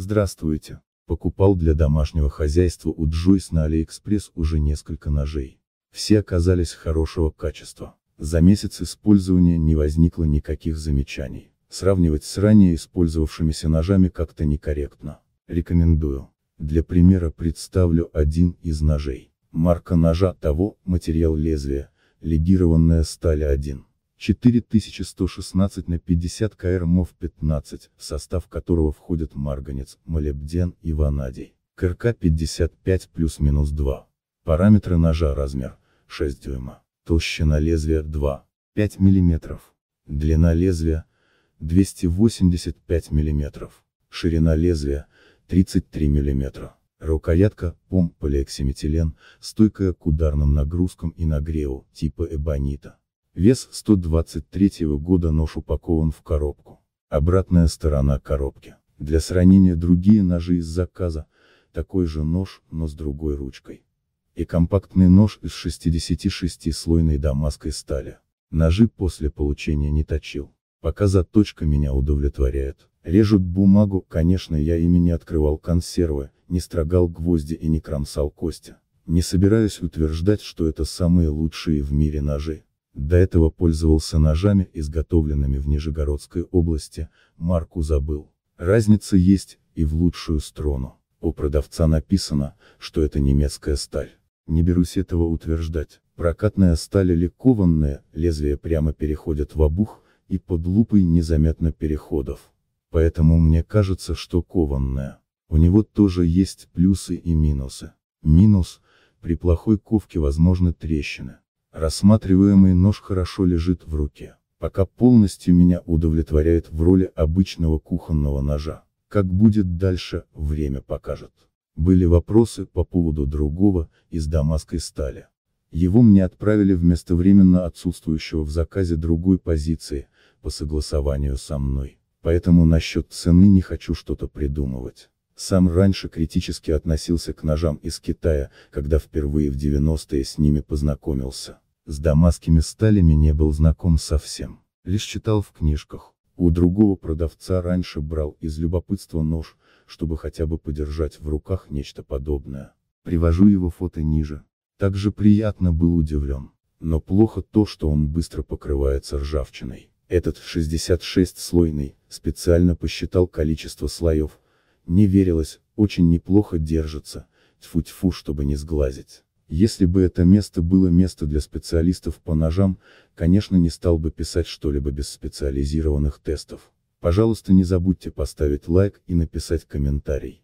Здравствуйте. Покупал для домашнего хозяйства у Джойс на Алиэкспресс уже несколько ножей. Все оказались хорошего качества. За месяц использования не возникло никаких замечаний. Сравнивать с ранее использовавшимися ножами как-то некорректно. Рекомендую. Для примера представлю один из ножей. Марка ножа того, материал лезвия, легированная сталь 1. 4116 на 50 кр МОВ-15, в состав которого входят марганец, молибден и ванадий. КРК 55 плюс-минус 2. Параметры ножа размер 6 дюйма. Толщина лезвия 2. 5 мм. Длина лезвия 285 мм. Ширина лезвия 33 мм. Рукоятка, пом, полиоксиметилен, стойкая к ударным нагрузкам и нагреву, типа эбонита. Вес 123 года нож упакован в коробку. Обратная сторона коробки. Для сравнения другие ножи из заказа, такой же нож, но с другой ручкой. И компактный нож из 66-слойной дамасской стали. Ножи после получения не точил. Пока заточка меня удовлетворяет. Режут бумагу, конечно я ими не открывал консервы, не строгал гвозди и не кромсал кости. Не собираюсь утверждать, что это самые лучшие в мире ножи. До этого пользовался ножами, изготовленными в Нижегородской области, марку забыл. Разница есть, и в лучшую сторону. У продавца написано, что это немецкая сталь. Не берусь этого утверждать. Прокатная сталь или кованная, лезвие прямо переходят в обух, и под лупой незаметно переходов. Поэтому мне кажется, что кованная. У него тоже есть плюсы и минусы. Минус, при плохой ковке возможны трещины. Рассматриваемый нож хорошо лежит в руке, пока полностью меня удовлетворяет в роли обычного кухонного ножа. Как будет дальше, время покажет. Были вопросы по поводу другого, из дамасской стали. Его мне отправили вместо временно отсутствующего в заказе другой позиции, по согласованию со мной. Поэтому насчет цены не хочу что-то придумывать. Сам раньше критически относился к ножам из Китая, когда впервые в 90-е с ними познакомился. С дамасскими сталями не был знаком совсем, лишь читал в книжках. У другого продавца раньше брал из любопытства нож, чтобы хотя бы подержать в руках нечто подобное. Привожу его фото ниже. Также приятно был удивлен. Но плохо то, что он быстро покрывается ржавчиной. Этот 66-слойный, специально посчитал количество слоев, не верилось, очень неплохо держится, тьфу-тьфу, чтобы не сглазить. Если бы это место было место для специалистов по ножам, конечно не стал бы писать что-либо без специализированных тестов. Пожалуйста не забудьте поставить лайк и написать комментарий.